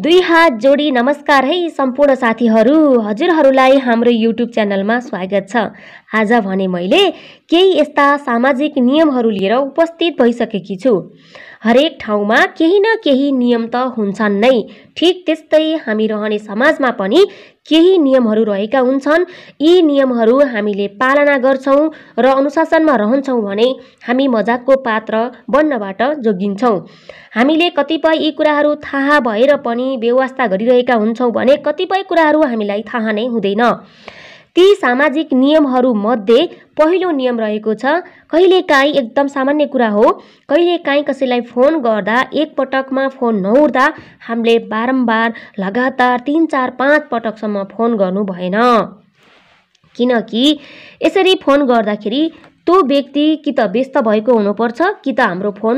दुई हात जोडी नमस्कार है सम्पूर्ण साथीहरू हजुरहरूलाई हाम्रो युट्युब च्यानलमा स्वागत छ आज भने मैले केही यस्ता सामाजिक नियमहरू लिएर उपस्थित भइसकेकी छु हरेक ठाउँमा केही न केही नियम त हुन्छन् नै ठिक त्यस्तै हामी रहने समाजमा पनि केही नियमहरू रहेका हुन्छन् यी नियमहरू हामीले पालना गर्छौँ र अनुशासनमा रहन्छौँ भने हामी मजाकको पात्र बन्नबाट जोगिन्छौँ हामीले कतिपय यी कुराहरू थाहा भएर पनि व्यवस्था गरिरहेका हुन्छौँ भने कतिपय कुराहरू हामीलाई थाहा नै हुँदैन ती सामाजिक मध्ये पहिलो नियम रहेको छ कहिलेकाहीँ एकदम सामान्य कुरा हो कहिलेकाहीँ कसैलाई फोन गर्दा एकपटकमा फोन नउठ्दा हामीले बारम्बार लगातार तिन चार पाँच पटकसम्म फोन गर्नु भएन किनकि यसरी फोन गर्दाखेरि त्यो व्यक्ति कि त व्यस्त भएको हुनुपर्छ कि त हाम्रो फोन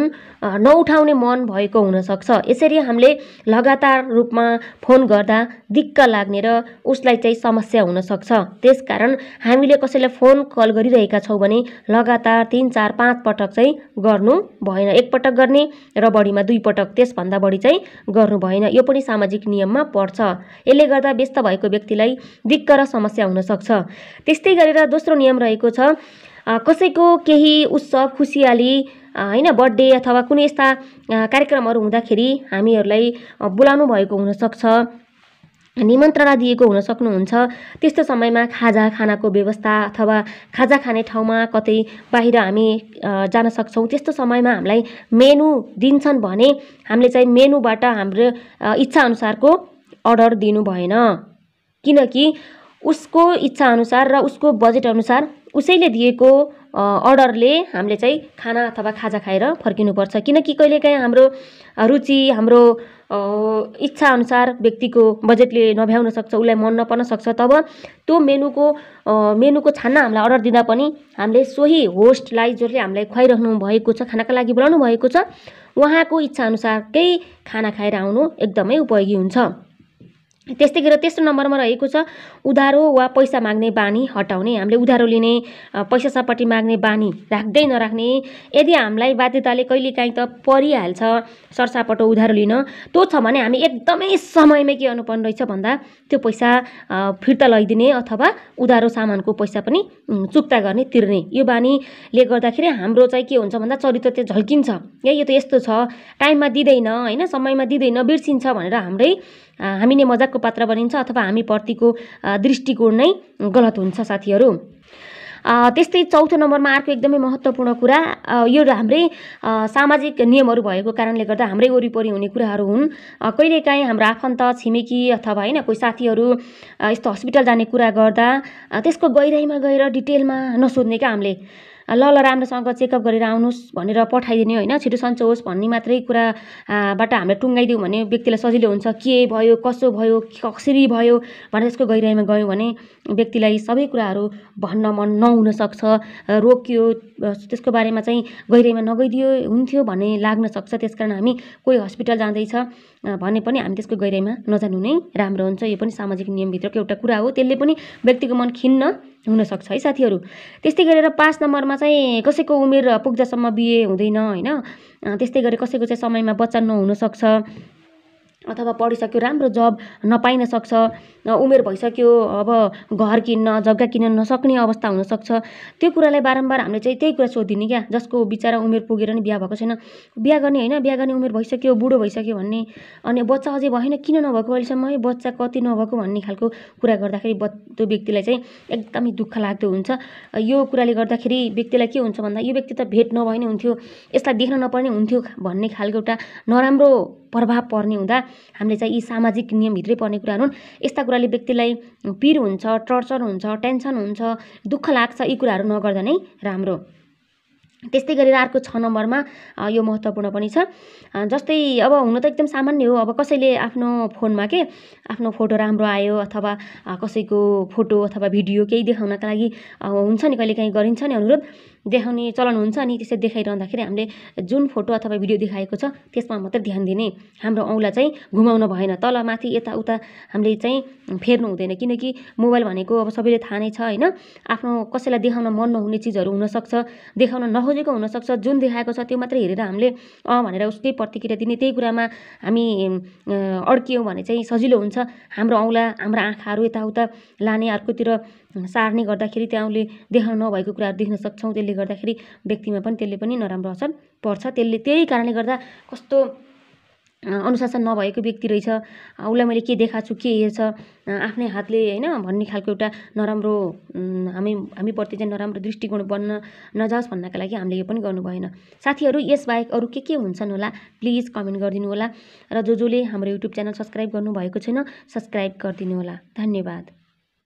नउठाउने मन भएको हुनसक्छ यसरी हामीले लगातार रूपमा फोन गर्दा दिक्क लाग्ने र उसलाई चाहिँ समस्या हुनसक्छ त्यसकारण हामीले कसैलाई फोन कल गरिरहेका छौँ भने लगातार तिन चार पाँच पटक चाहिँ गर्नु भएन एकपटक गर्ने र बढीमा दुईपटक त्यसभन्दा बढी चाहिँ गर्नु भएन यो पनि सामाजिक नियममा पर्छ यसले गर्दा व्यस्त भएको व्यक्तिलाई दिक्क र समस्या हुनसक्छ त्यस्तै गरेर दोस्रो नियम रहेको छ कसैको केही उत्सव खुसियाली होइन बर्थडे अथवा कुनै यस्ता कार्यक्रमहरू हुँदाखेरि हामीहरूलाई बोलाउनु भएको हुनसक्छ निमन्त्रणा दिएको हुन सक्नुहुन्छ त्यस्तो समयमा खाजा खानाको व्यवस्था अथवा खाजा खाने ठाउँमा कतै बाहिर हामी जान सक्छौँ त्यस्तो समयमा हामीलाई मेनु दिन्छन् भने हामीले चाहिँ मेनुबाट हाम्रो इच्छाअनुसारको अर्डर दिनु भएन किनकि उसको इच्छाअनुसार र उसको बजेटअनुसार उसैले दिएको अर्डरले हामीले चाहिँ खाना अथवा खाजा खाएर फर्किनुपर्छ किनकि कहिलेकाहीँ हाम्रो रुचि हाम्रो इच्छाअनुसार व्यक्तिको बजेटले नभ्याउन सक्छ उसलाई मन नपर्न सक्छ तब त्यो मेनुको मेनुको छान्न हामीलाई अर्डर दिँदा पनि हामीले सोही होस्टलाई जसले हामीलाई खुवाइराख्नु भएको छ खानाका लागि बोलाउनु भएको छ उहाँको इच्छाअनुसारकै खाना खाएर आउनु एकदमै उपयोगी हुन्छ त्यस्तै गरेर तेस्रो नम्बरमा रहेको छ उधारो वा पैसा माग्ने बानी हटाउने हामीले उधारो लिने पैसा सपट्टि माग्ने बानी राख्दै नराख्ने यदि हामीलाई बाध्यताले कहिलेकाहीँ त परिहाल्छ सरसापटो उधारो लिन त्यो छ भने हामी एकदमै समयमै के गर्नुपर्ने रहेछ भन्दा त्यो पैसा फिर्ता लैदिने अथवा उधारो सामानको पैसा पनि चुक्ता गर्ने तिर्ने यो बानीले गर्दाखेरि हाम्रो चाहिँ के हुन्छ भन्दा चरित्र त्यो झल्किन्छ यही यो त यस्तो छ टाइममा दिँदैन होइन समयमा दिँदैन बिर्सिन्छ भनेर हाम्रै हामी नै मजाकको पात्र बनिन्छ अथवा हामी हामीप्रतिको दृष्टिकोण नै गलत हुन्छ साथीहरू त्यस्तै चौथो नम्बरमा अर्को एकदमै महत्त्वपूर्ण कुरा यो हाम्रै सामाजिक नियमहरू भएको कारणले गर्दा हाम्रै वरिपरि हुने कुराहरू हुन् कहिलेकाहीँ हाम्रो आफन्त छिमेकी अथवा होइन कोही साथीहरू यस्तो हस्पिटल जाने कुरा गर्दा त्यसको गहिराइमा गएर डिटेलमा नसोध्ने क्या हामीले ल ल राम्रोसँग चेकअप गरेर आउनुहोस् भनेर पठाइदिने होइन छिटो सन्चो होस् भन्ने मात्रै कुराबाट हामीले टुङ्गाइदिउँ भने व्यक्तिलाई सजिलो हुन्छ के भयो कसो भयो कसरी भयो भनेर त्यसको गहिराइमा गयौँ भने व्यक्तिलाई सबै कुराहरू भन्न मन नहुनसक्छ रोकियो त्यसको बारेमा चाहिँ गहिराइमा नगइदियो हुन्थ्यो भन्ने लाग्न सक्छ त्यस हामी कोही हस्पिटल जाँदैछ भने पनि हामी त्यसको गहिराइमा नजानु नै राम्रो हुन्छ यो पनि सामाजिक नियमभित्रको एउटा कुरा हो त्यसले पनि व्यक्तिको मन खिन्न हुनसक्छ है साथीहरू त्यस्तै गरेर पाँच नम्बरमा चाहिँ कसैको उमेर पुग्दासम्म बिहे हुँदैन होइन त्यस्तै गरी कसैको चाहिँ समयमा बच्चा नहुनसक्छ अथवा पढिसक्यो राम्रो जब नपाइन सक्छ उमेर भइसक्यो अब घर किन्न जग्गा किन्न नसक्ने अवस्था हुनसक्छ त्यो कुरालाई बारम्बार हामीले चाहिँ त्यही कुरा सोधिने क्या जसको बिचरा उमेर पुगेर नि बिहा भएको छैन बिहा गर्ने होइन बिहा गर्ने उमेर भइसक्यो बुढो भइसक्यो भन्ने अनि बच्चा अझै भएन किन नभएको अहिलेसम्म है बच्चा कति नभएको भन्ने खालको कुरा गर्दाखेरि ब त्यो व्यक्तिलाई चाहिँ एकदमै दुःख लाग्दो हुन्छ यो कुराले गर्दाखेरि व्यक्तिलाई के हुन्छ भन्दा यो व्यक्ति त भेट नभए नै हुन्थ्यो यसलाई देख्न नपर्ने हुन्थ्यो भन्ने खालको एउटा नराम्रो प्रभाव पर्ने हुँदा हामीले चाहिँ यी सामाजिक नियमभित्रै पर्ने कुराहरू हुन् यस्ता कुराले व्यक्तिलाई पिर हुन्छ टर्चर हुन्छ टेन्सन हुन्छ दुःख लाग्छ यी कुराहरू नगर्दा नै राम्रो त्यस्तै गरेर अर्को छ नम्बरमा यो महत्त्वपूर्ण पनि छ जस्तै अब हुन त एकदम सामान्य हो अब कसैले आफ्नो फोनमा के आफ्नो फोटो राम्रो आयो अथवा कसैको फोटो अथवा भिडियो केही देखाउनका लागि हुन्छ नि कहिलेकाहीँ गरिन्छ नि अनुरोध देखाउने चलन हुन्छ अनि त्यसरी देखाइरहँदाखेरि हामीले जुन फोटो अथवा भिडियो देखाएको छ त्यसमा मात्रै ध्यान दिने हाम्रो औँला चाहिँ घुमाउन भएन तल माथि यताउता हामीले चाहिँ फेर्नु हुँदैन किनकि मोबाइल भनेको अब सबैले थाहा नै छ होइन आफ्नो कसैलाई देखाउन मन नहुने चिजहरू हुनसक्छ देखाउन नखोजेको हुनसक्छ जुन देखाएको छ त्यो मात्रै हेरेर हामीले अँ भनेर उसकै प्रतिक्रिया दिने त्यही कुरामा हामी अड्कियौँ भने चाहिँ सजिलो हुन्छ हाम्रो औँला हाम्रो आँखाहरू यताउता लाने अर्कोतिर सार्ने गर्दाखेरि त्यहाँले देखाउन नभएको कुराहरू देख्न सक्छौँ त्यसले त्यसले गर्दाखेरि व्यक्तिमा पनि त्यसले पनि नराम्रो असर पर्छ त्यसले त्यही कारणले गर्दा कस्तो अनुशासन नभएको व्यक्ति रहेछ उसलाई मैले के देखाएको छु के हेर्छ आफ्नै हातले होइन भन्ने खालको एउटा नराम्रो हामी हामीप्रति चाहिँ नराम्रो दृष्टिकोण बन्न नजाओस् भन्नका लागि हामीले यो पनि गर्नु भएन साथीहरू यसबाहेक अरू के के हुन्छन् होला प्लिज कमेन्ट गरिदिनु होला र जो जसले हाम्रो युट्युब च्यानल सब्सक्राइब गर्नुभएको छैन सब्सक्राइब गरिदिनु होला धन्यवाद